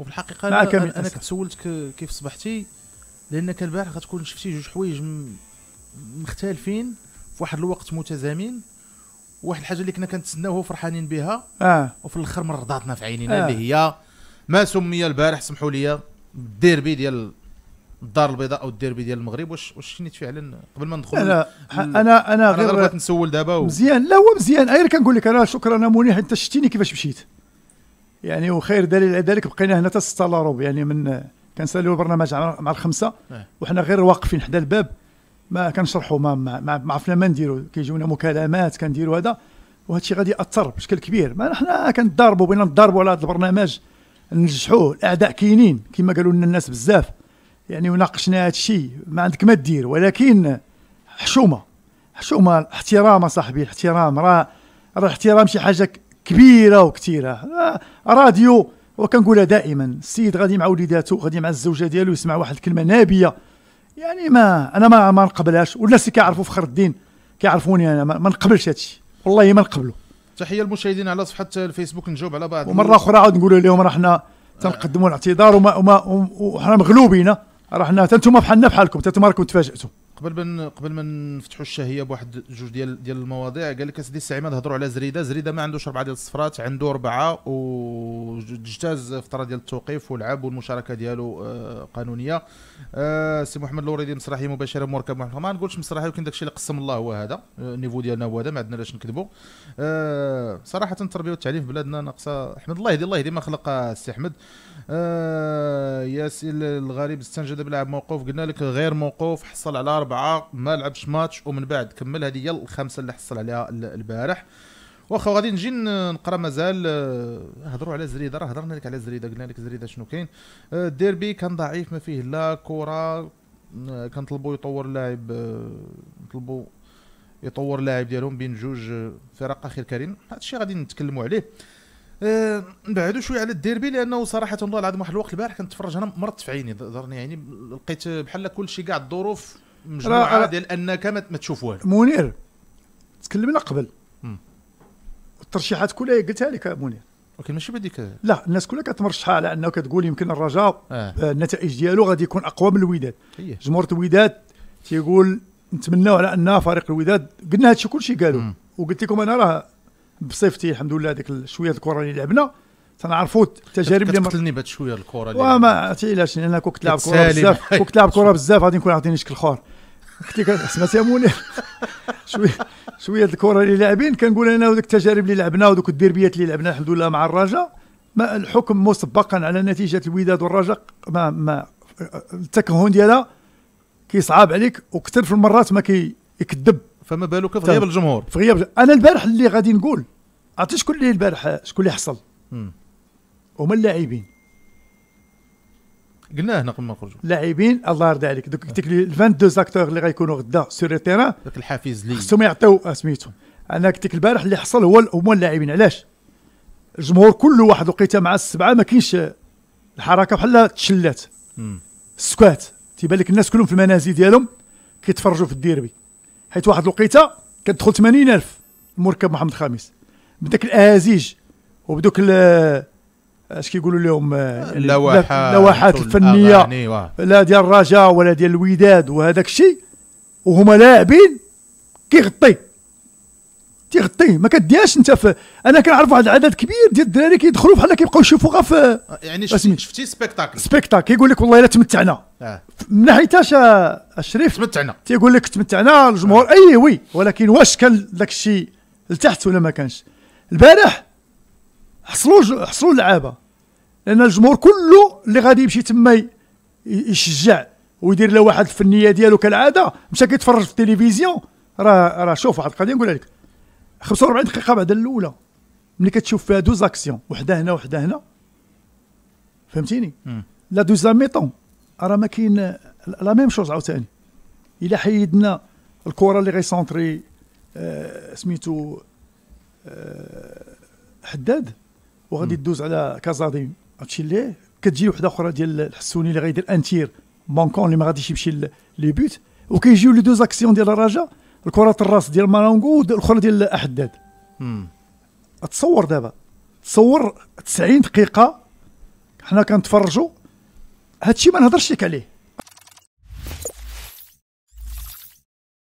وفي الحقيقه انا, أنا كنت سولتك كيف صبحتي لانك البارح غتكون شفتي جوج حوايج مختلفين في واحد الوقت متزامن واحد الحاجه اللي كنا كنتسناوها وفرحانين بها اه وفي الاخر مرضاتنا في عينينا آه. اللي هي ما سمي البارح سمحوا لي الديربي ديال الدار البيضاء او الديربي ديال المغرب واش واش شنيت فعلا قبل ما ندخل انا انا انا غير بغيت نسول دابا مزيان لا هو مزيان غير كنقول لك انا شكرا انا منيح انت شتيني كيفاش مشيت يعني وخير دليل على ذلك بقينا هنا حتى ربع يعني من كنساليو البرنامج مع الخمسه نعم. وحنا غير واقفين حدا الباب ما كنشرحوا ما ما عرفنا ما نديروا كيجيونا مكالمات كنديروا هذا وهذا الشيء غادي ياثر بشكل كبير ما حنا كنضاربوا بغينا نضاربوا على هذا البرنامج ننجحوه الاعداء كاينين كما قالوا لنا الناس بزاف يعني وناقشنا هذا الشيء ما عندك ما دير ولكن حشومه حشومه احترام صاحبي الاحترام راه راه الاحترام شي حاجه كبيره وكثيره آه، راديو وكنقولها دائما السيد غادي مع وليداته غادي مع الزوجه ديالو يسمع واحد الكلمه نابيه يعني ما انا ما ما نقبلهاش والناس اللي كيعرفوا فخر الدين كيعرفوني انا ما نقبلش هادشي والله ما نقبله تحيه للمشاهدين على صفحه الفيسبوك نجاوب على بعض ومره اخرى عاود نقول لهم راه حنا تنقدموا الاعتذار وما وما وحنا مغلوبين راه حنا حتى انتم بحالنا بحالكم حتى انتم راكم تفاجئتوا قبل من قبل ما نفتحوا الشهيه بواحد جوج ديال ديال المواضيع قال لك اسيدي السي عماد هضروا على زريده زريده ما عندوش اربعه ديال الصفرات عنده اربعه وجتاز فتره ديال التوقيف ولعب والمشاركه ديالو آه، قانونيه آه، سي محمد الوريدي مسرحيه مباشره مركب محمد ما نقولش مسرحيه ولكن داكشي اللي قسم الله هو هذا النيفو آه، ديالنا هو هذا ما عندنا علاش نكذبوا صراحه التربيه والتعليم في بلادنا ناقصه احمد الله يهدي الله يهدي ما خلق السي احمد ياسين الغريب استنجد بلعب موقوف قلنا لك غير موقوف حصل على أربعة ما لعبش ماتش ومن بعد كمل هذه هي الخمسه اللي حصل عليها البارح واخا غادي نجي نقرا مازال آه، هضروا على زريده راه هضرنا لك على زريده قلنا لك زريده شنو كاين آه، الديربي كان ضعيف ما فيه لا كره آه، كنطلبوا يطور لاعب نطلبوا يطور لاعب ديالهم بين جوج فرق اخر كريم هذا الشيء غادي نتكلموا عليه نبعدوا شويه على الديربي لانه صراحه والله العظيم واحد الوقت البارح كنتفرج انا مرت في عيني ضرني يعني لقيت بحال كل شيء كاع الظروف مجموعه ديال انك ما تشوف والو منير تكلمنا قبل الترشيحات كلها قلتها لك منير ولكن ماشي بديك لا الناس كلها كتمرشحها على انه كتقول يمكن الرجاء آه. آه. النتائج ديالو غادي يكون اقوى من الوداد جمهور الوداد تيقول نتمناو على ان فريق الوداد قلنا هادشي كلشي قالوا وقلت لكم انا راه بصفتي الحمد لله هذيك شويه الكره اللي لعبنا تنعرفوا التجارب اللي قتلني بهاد شويه الكره اللي وما عرفتي علاش لان كنت كنت لعب كره بزاف كنت لعب كره بزاف غادي نكون عاطيني شكل اخر كنتي سمعتي منير شويه شويه الكره اللي لاعبين كنقول انا وديك التجارب اللي لعبنا ودوك الديربيات اللي لعبنا الحمد لله مع الرجاء ما الحكم مسبقا على نتيجه الوداد والرجاء ما ما التكهن ديالها كيصعب عليك وكثر في المرات ما كيكذب فما بالك في غياب الجمهور في غياب انا البارح اللي غادي نقول عرفتي شكون اللي البارح شكون اللي حصل هما اللاعبين قلناه هنا قبل ما نخرجوا لاعبين الله يرضى عليك دوك قلت لك 22 اكتور اللي غيكونوا غدا سور التيران ذاك الحافز لي خصهم يعطيو سميتو انا قلت لك البارح اللي حصل هو هما اللاعبين علاش الجمهور كل واحد وقيته مع السبعه ما كاينش الحركه بحال تشلات سكوات تيبان لك الناس كلهم في المنازل ديالهم كيتفرجوا في الديربي حيت واحد الوقيته كتدخل 80000 المركب محمد الخامس بداك الازيج وبدوك اش كيقولوا لهم آه، يعني اللواحات الفنيه لا ديال الرجاء ولا ديال الوداد وهذاك الشيء وهما لاعبين كيغطي تيغطي ما كديهاش انت في انا كنعرف واحد العدد كبير ديال الدراري كيدخلوا بحال كيبقاو يشوفوا غير في يعني شفتي شفتي سبيكتاكل سبيكتاكل كيقول لك والله الا تمتعنا آه. من ناحيه اش الشريف تمتعنا تيقول لك تمتعنا الجمهور آه. اي وي ولكن واش كان داك الشيء لتحت ولا ما كانش البارح حصلوا حصلوا اللعابه لان الجمهور كله اللي غادي يمشي تما يشجع ويدير له واحد الفنيه ديالو كالعاده مشى كيتفرج في التلفزيون راه راه شوف واحد القضيه نقولها لك 45 دقيقه بعد الاولى ملي كتشوف فيها دوز اكسيون وحده هنا وحده هنا فهمتيني لا دوز ميطون راه ما كاين لا ميم شوز عاوتاني الا حيدنا الكره اللي غيسونتري آه سميتو آه حداد وغادي دوز على كازاديم هادشي اللي كتجي وحده اخرى ديال الحسوني اللي غيدير انتير بونكون اللي ما غاديش يمشي لي بوت وكيجيو لي دوز اكسيون ديال الرجاء الكرة الراس ديال مارونغو والاخرى ديال احداد تصور دابا تصور 90 دقيقه حنا كنتفرجوا هادشي ما نهضرش لك عليه